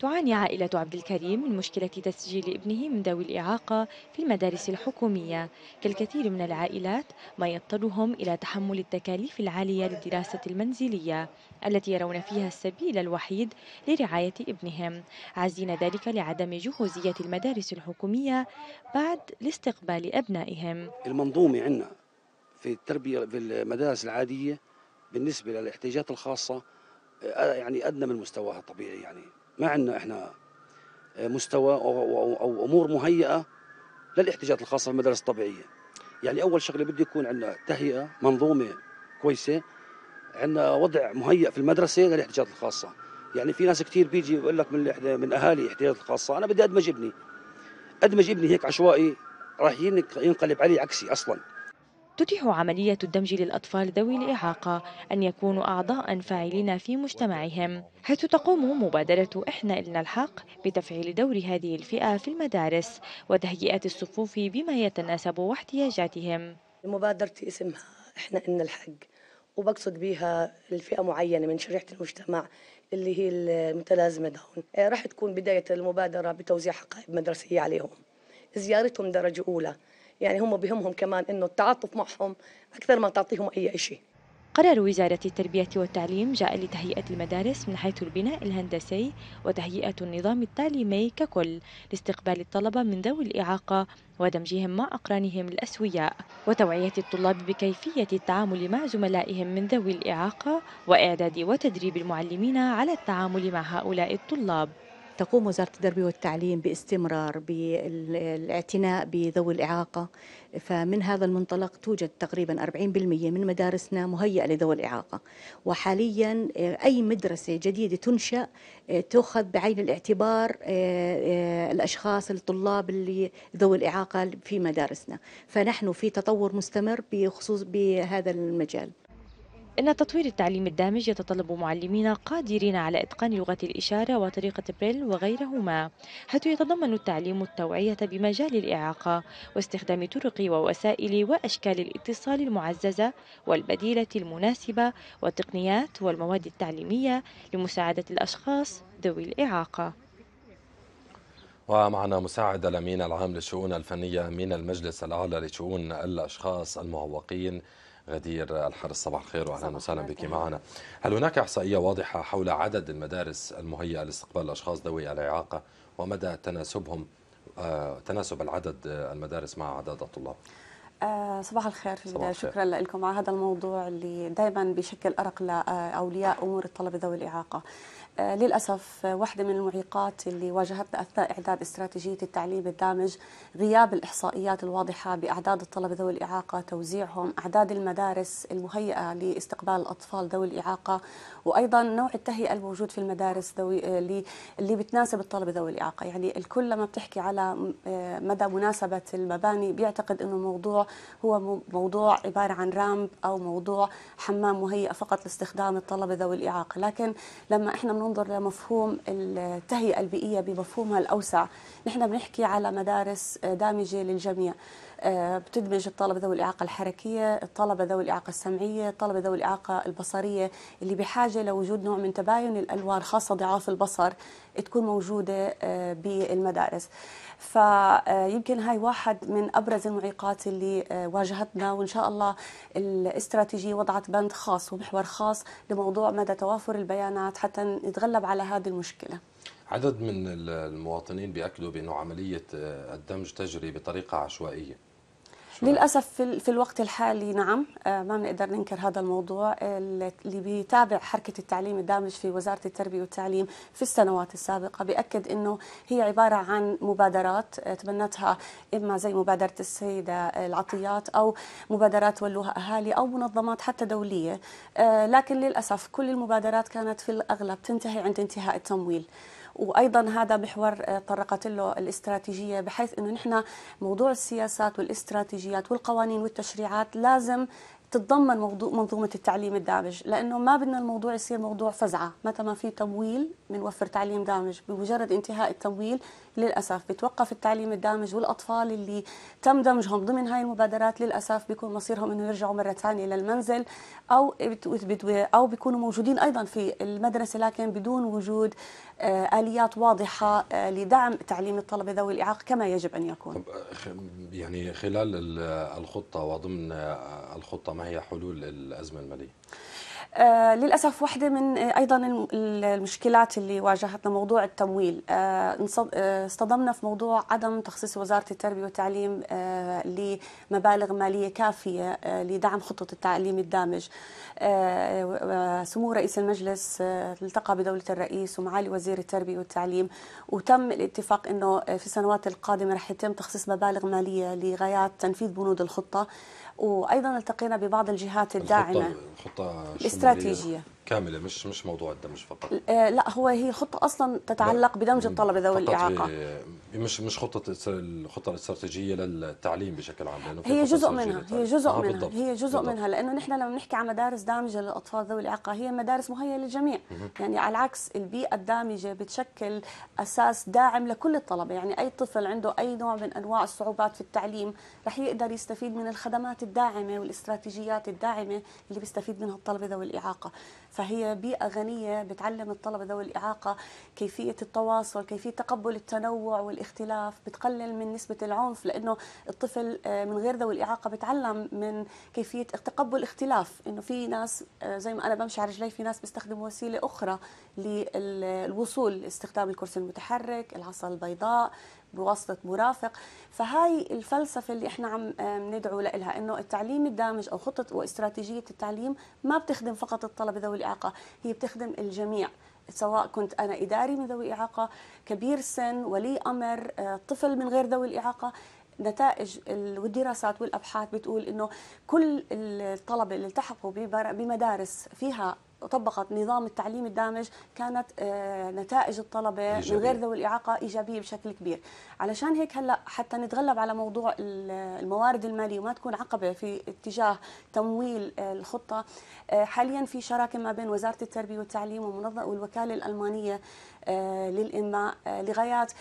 تعاني عائلة عبد الكريم من مشكلة تسجيل ابنه من ذوي الإعاقة في المدارس الحكومية كالكثير من العائلات ما يضطرهم إلى تحمل التكاليف العالية للدراسة المنزلية التي يرون فيها السبيل الوحيد لرعاية ابنهم عازين ذلك لعدم جهوزية المدارس الحكومية بعد لاستقبال أبنائهم المنظومة عندنا في التربية في المدارس العادية بالنسبة للاحتياجات الخاصة آه، يعني أدنى من مستواها الطبيعي يعني ما عندنا احنا آه، مستوى او امور مهيئه للاحتياجات الخاصه بالمدارس الطبيعيه يعني اول شغله بده يكون عندنا تهيئه منظومه كويسه عندنا وضع مهيئ في المدرسه للاحتياجات الخاصه يعني في ناس كثير بيجي بيقول لك من من اهالي احتياجات الخاصه انا بدي ادمج ابني ادمج ابني هيك عشوائي راح ينقلب علي عكسي اصلا تتيح عملية الدمج للأطفال ذوي الإعاقة أن يكونوا أعضاء فاعلين في مجتمعهم حيث تقوم مبادرة إحنا إلنا الحق بتفعيل دور هذه الفئة في المدارس وتهيئة الصفوف بما يتناسب واحتياجاتهم مبادرتي اسمها إحنا إلنا الحق وبقصد بها الفئة معينة من شريحة المجتمع اللي هي المتلازمة داون إيه، راح تكون بداية المبادرة بتوزيع حقائب مدرسية عليهم زيارتهم درجة أولى يعني هم بهمهم كمان انه التعاطف معهم اكثر ما تعطيهم اي شيء قرار وزارة التربية والتعليم جاء لتهيئة المدارس من حيث البناء الهندسي وتهيئة النظام التعليمي ككل لاستقبال الطلبة من ذوي الإعاقة ودمجهم مع أقرانهم الأسوياء وتوعية الطلاب بكيفية التعامل مع زملائهم من ذوي الإعاقة وإعداد وتدريب المعلمين على التعامل مع هؤلاء الطلاب تقوم وزارة التربية والتعليم باستمرار بالاعتناء بذوي الإعاقة فمن هذا المنطلق توجد تقريبا 40% من مدارسنا مهيئة لذوي الإعاقة وحاليا أي مدرسة جديدة تنشأ تأخذ بعين الاعتبار آه، آه، الأشخاص الطلاب اللي ذوي الإعاقة في مدارسنا فنحن في تطور مستمر بخصوص بهذا المجال إن تطوير التعليم الدامج يتطلب معلمين قادرين على إتقان لغة الإشارة وطريقة بريل وغيرهما حيث يتضمن التعليم التوعية بمجال الإعاقة واستخدام طرق ووسائل وأشكال الاتصال المعززة والبديلة المناسبة والتقنيات والمواد التعليمية لمساعدة الأشخاص ذوي الإعاقة ومعنا مساعد الأمين العام للشؤون الفنية من المجلس الأعلى لشؤون الأشخاص المعوقين غدير الحرس صباح الخير واهلا وسهلا بك معنا هل هناك احصائيه واضحه حول عدد المدارس المهيئه لاستقبال الاشخاص ذوي الاعاقه ومدى تناسبهم آه، تناسب العدد آه، المدارس مع عدد الطلاب آه، صباح الخير في البدايه شكرا لكم على هذا الموضوع اللي دائما بشكل ارق لاولياء امور الطلبه ذوي الاعاقه آه، للأسف واحدة من المعيقات اللي واجهتنا أثناء إعداد استراتيجية التعليم الدامج غياب الإحصائيات الواضحة بأعداد الطلبة ذوي الإعاقة توزيعهم أعداد المدارس المهيئة لاستقبال الأطفال ذوي الإعاقة وأيضا نوع التهيئة الموجود في المدارس ذوي اللي, آه، اللي بتناسب الطلبة ذوي الإعاقة يعني الكل لما بتحكي على آه، مدى مناسبة المباني بيعتقد أنه الموضوع هو موضوع عبارة عن رامب أو موضوع حمام مهيئة فقط لاستخدام الطلبة ذوي الإعاقة لكن لما إحنا ننظر لمفهوم التهيئة البيئية بمفهومها الأوسع نحن بنحكي على مدارس دامجة للجميع آه، بتدمج الطلبه ذوي الاعاقه الحركيه، الطلبه ذوي الاعاقه السمعيه، الطلبه ذوي الاعاقه البصريه اللي بحاجه لوجود نوع من تباين الالوان خاصه ضعاف البصر تكون موجوده آه، بالمدارس. فيمكن آه، هاي واحد من ابرز المعيقات اللي واجهتنا وان شاء الله الاستراتيجيه وضعت بند خاص ومحور خاص لموضوع مدى توافر البيانات حتى نتغلب على هذه المشكله. عدد من المواطنين بيأكدوا بأنه عملية الدمج تجري بطريقة عشوائية للاسف في, في الوقت الحالي نعم آه، ما بنقدر ننكر هذا الموضوع اللي بيتابع حركه التعليم الدامج في وزاره التربيه والتعليم في السنوات السابقه بياكد انه هي عباره عن مبادرات آه، تبنتها اما زي مبادره السيده آه، العطيات او مبادرات ولوها اهالي او منظمات حتى دوليه لكن للاسف كل المبادرات كانت في الاغلب تنتهي عند انتهاء التمويل وايضا هذا محور آه، طرقت له الاستراتيجيه بحيث انه نحن موضوع السياسات والاستراتيجيات والقوانين والتشريعات لازم تتضمن موضوع منظومة التعليم الدامج لأنه ما بدنا الموضوع يصير موضوع فزعة متى ما في تمويل بنوفر تعليم دامج بمجرد انتهاء التمويل للأسف بتوقف التعليم الدامج والأطفال اللي تم دمجهم ضمن هاي المبادرات للأسف بيكون مصيرهم أنه يرجعوا مرة ثانية للمنزل أو أو بيكونوا موجودين أيضا في المدرسة لكن بدون وجود آه، اليات واضحه آه، لدعم تعليم الطلبه ذوي الاعاقه كما يجب ان يكون آه، يعني خلال الخطه وضمن الخطه ما هي حلول الازمه الماليه آه، للاسف واحده من آه، ايضا المشكلات اللي واجهتنا موضوع التمويل آه، اصطدمنا في موضوع عدم تخصيص وزاره التربيه والتعليم لمبالغ ماليه كافيه لدعم خطه التعليم الدامج سمو رئيس المجلس التقى بدوله الرئيس ومعالي وزير التربيه والتعليم وتم الاتفاق انه في السنوات القادمه رح يتم تخصيص مبالغ ماليه لغايات تنفيذ بنود الخطه وايضا التقينا ببعض الجهات الداعمه استراتيجيه كاملة مش مش موضوع الدمج فقط آه، لا هو هي خطة أصلا تتعلق بدمج الطلبة ذوي الإعاقة مش مش خطة الخطة الاستراتيجية للتعليم بشكل عام لأنه هي جزء منها هي جزء آه منها بالضبط. هي جزء بالضبط. منها لأنه نحن لما بنحكي عن مدارس دامجة للأطفال ذوي الإعاقة هي مدارس مهيئة للجميع يعني على العكس البيئة الدامجة بتشكل أساس داعم لكل الطلبة يعني أي طفل عنده أي نوع من أنواع الصعوبات في التعليم رح يقدر يستفيد من الخدمات الداعمة والاستراتيجيات الداعمة اللي بيستفيد منها الطلبة ذوي الإعاقة فهي بيئة غنية بتعلم الطلبة ذوي الإعاقة كيفية التواصل كيفية تقبل التنوع والاختلاف بتقلل من نسبة العنف لأنه الطفل آه، من غير ذوي الإعاقة بتعلم من كيفية تقبل اختلاف إنه في ناس آه، زي ما أنا بمشي على رجلي في ناس بيستخدموا وسيلة أخرى للوصول استخدام الكرسي المتحرك العصا البيضاء بواسطه مرافق فهاي الفلسفه اللي احنا عم ندعو لها انه التعليم الدامج او خطه واستراتيجيه التعليم ما بتخدم فقط الطلبه ذوي الاعاقه هي بتخدم الجميع سواء كنت انا اداري من ذوي اعاقه كبير سن ولي امر آه، طفل من غير ذوي الاعاقه نتائج والدراسات والابحاث بتقول انه كل الطلبه اللي التحقوا بمدارس فيها طبقت نظام التعليم الدامج كانت آه، نتائج الطلبة إيجابية. من غير ذوي الإعاقة إيجابية بشكل كبير علشان هيك هلا حتى نتغلب على موضوع الموارد الماليه وما تكون عقبه في اتجاه تمويل الخطه آه، حاليا في شراكه ما بين وزاره التربيه والتعليم ومنظمه والوكاله الالمانيه آه، للانماء آه، لغايات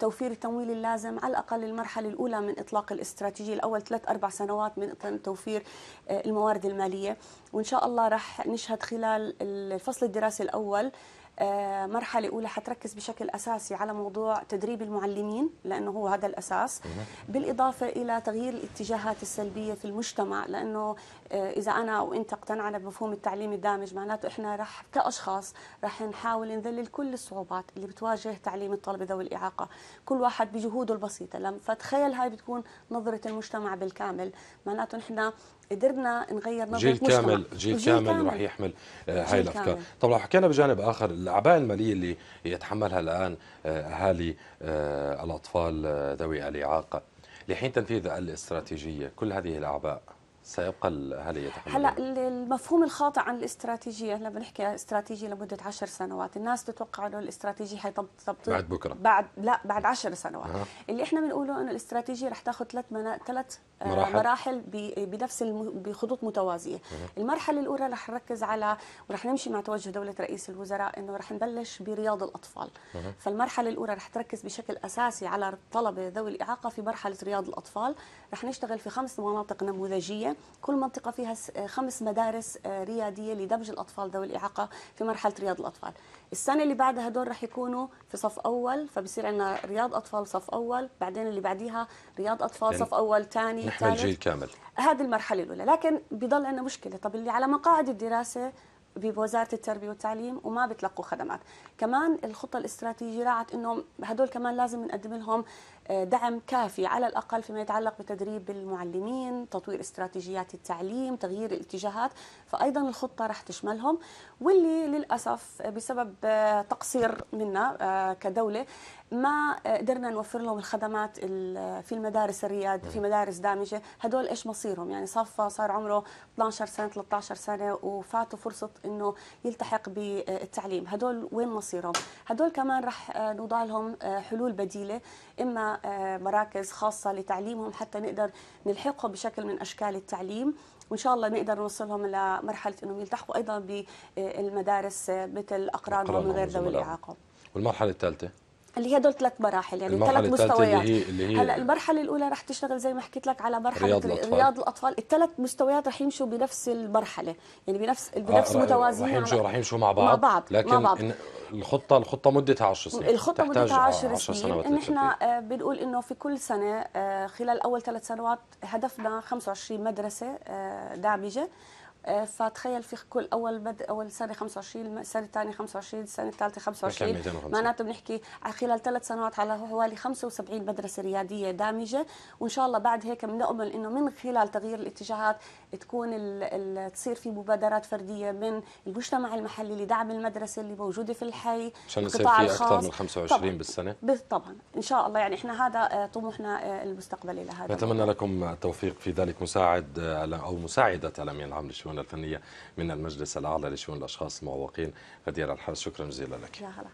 توفير التمويل اللازم على الاقل المرحله الاولى من اطلاق الاستراتيجيه الاول ثلاث اربع سنوات من توفير الموارد الماليه وان شاء الله راح نشهد خلال الفصل الدراسي الاول آه، مرحلة أولى حتركز بشكل أساسي على موضوع تدريب المعلمين لأنه هو هذا الأساس بالإضافة إلى تغيير الاتجاهات السلبية في المجتمع لأنه آه، إذا أنا وإنت اقتنعنا بمفهوم التعليم الدامج معناته إحنا رح كأشخاص رح نحاول نذلل كل الصعوبات اللي بتواجه تعليم الطلبة ذوي الإعاقة كل واحد بجهوده البسيطة فتخيل هاي بتكون نظرة المجتمع بالكامل معناته نحن قدرنا نغير نظره جيل كامل جيل, جيل كامل, راح رح يحمل آه، هاي الافكار طبعا حكينا بجانب اخر الاعباء الماليه اللي يتحملها الان آه، اهالي آه، الاطفال ذوي الاعاقه لحين تنفيذ الاستراتيجيه كل هذه الاعباء سيبقى الاهالي يتحملون هلا المفهوم الخاطئ عن الاستراتيجيه هلا بنحكي استراتيجيه لمده 10 سنوات الناس تتوقع انه الاستراتيجيه هي بعد بكره بعد لا بعد 10 سنوات أه. اللي احنا بنقوله انه الاستراتيجيه رح تاخذ ثلاث ثلاث آه، مراحل, مراحل بنفس بخطوط متوازيه المرحله الاولى رح نركز على ورح نمشي مع توجه دوله رئيس الوزراء انه رح نبلش برياض الاطفال فالمرحله الاولى رح تركز بشكل اساسي على الطلبه ذوي الاعاقه في مرحله رياض الاطفال رح نشتغل في خمس مناطق نموذجيه كل منطقه فيها آه، خمس مدارس آه، رياديه لدمج الاطفال ذوي الاعاقه في مرحله رياض الاطفال السنه اللي بعدها هدول رح يكونوا في صف اول فبصير عندنا رياض اطفال صف اول بعدين اللي بعديها رياض اطفال يعني صف اول ثاني نحمي الجيل كامل هذه المرحله الاولى لكن بضل عندنا مشكله طب اللي على مقاعد الدراسه بوزاره التربيه والتعليم وما بتلقوا خدمات كمان الخطه الاستراتيجيه راعت انه هدول كمان لازم نقدم لهم آه، دعم كافي على الأقل فيما يتعلق بتدريب المعلمين تطوير استراتيجيات التعليم تغيير الاتجاهات فأيضا الخطة رح تشملهم واللي للأسف بسبب آه، تقصير منا آه، كدولة ما قدرنا نوفر لهم الخدمات في المدارس الرياد في مدارس دامجة هدول إيش مصيرهم يعني صفى صار عمره 12 سنة 13 سنة وفاته فرصة أنه يلتحق بالتعليم هدول وين مصيرهم هدول كمان رح نوضع لهم حلول بديلة إما آه، مراكز خاصة لتعليمهم حتى نقدر نلحقهم بشكل من أشكال التعليم وإن شاء الله نقدر نوصلهم لمرحلة أنهم يلتحقوا أيضا بالمدارس مثل أقرانهم من غير ذوي الإعاقة والمرحلة الثالثة اللي هي دول ثلاث مراحل يعني ثلاث مستويات اللي هي اللي هي هلا المرحله الاولى رح تشتغل زي ما حكيت لك على مرحله رياض الاطفال, رياض الأطفال. الثلاث مستويات رح يمشوا بنفس المرحله يعني بنفس آه، بنفس آه متوازيين رح يمشوا رح يمشوا مع بعض مع بعض لكن مع بعض. الخطه الخطه مدتها 10 سنين الخطه مدتها 10 آه، سنين ان احنا آه بنقول انه في كل سنه آه خلال اول ثلاث سنوات هدفنا 25 مدرسه آه، دامجه آه، فتخيل في كل اول بد اول سنه 25 السنه الثانيه 25 السنه الثالثه 25 معناته بنحكي خلال ثلاث سنوات على حوالي 75 مدرسه رياديه دامجه وان شاء الله بعد هيك بنأمل انه من خلال تغيير الاتجاهات تكون ال تصير في مبادرات فرديه من المجتمع المحلي لدعم المدرسه اللي موجوده في الحي عشان يصير في اكثر من 25 بالسنه طبعا ان شاء الله يعني احنا هذا آه، طموحنا آه، المستقبلي لهذا نتمنى لكم التوفيق في ذلك مساعد او مساعده الامين العام للشؤون الفنيه من المجلس الاعلى لشؤون الاشخاص المعوقين غدير الحرس شكرا جزيلا لك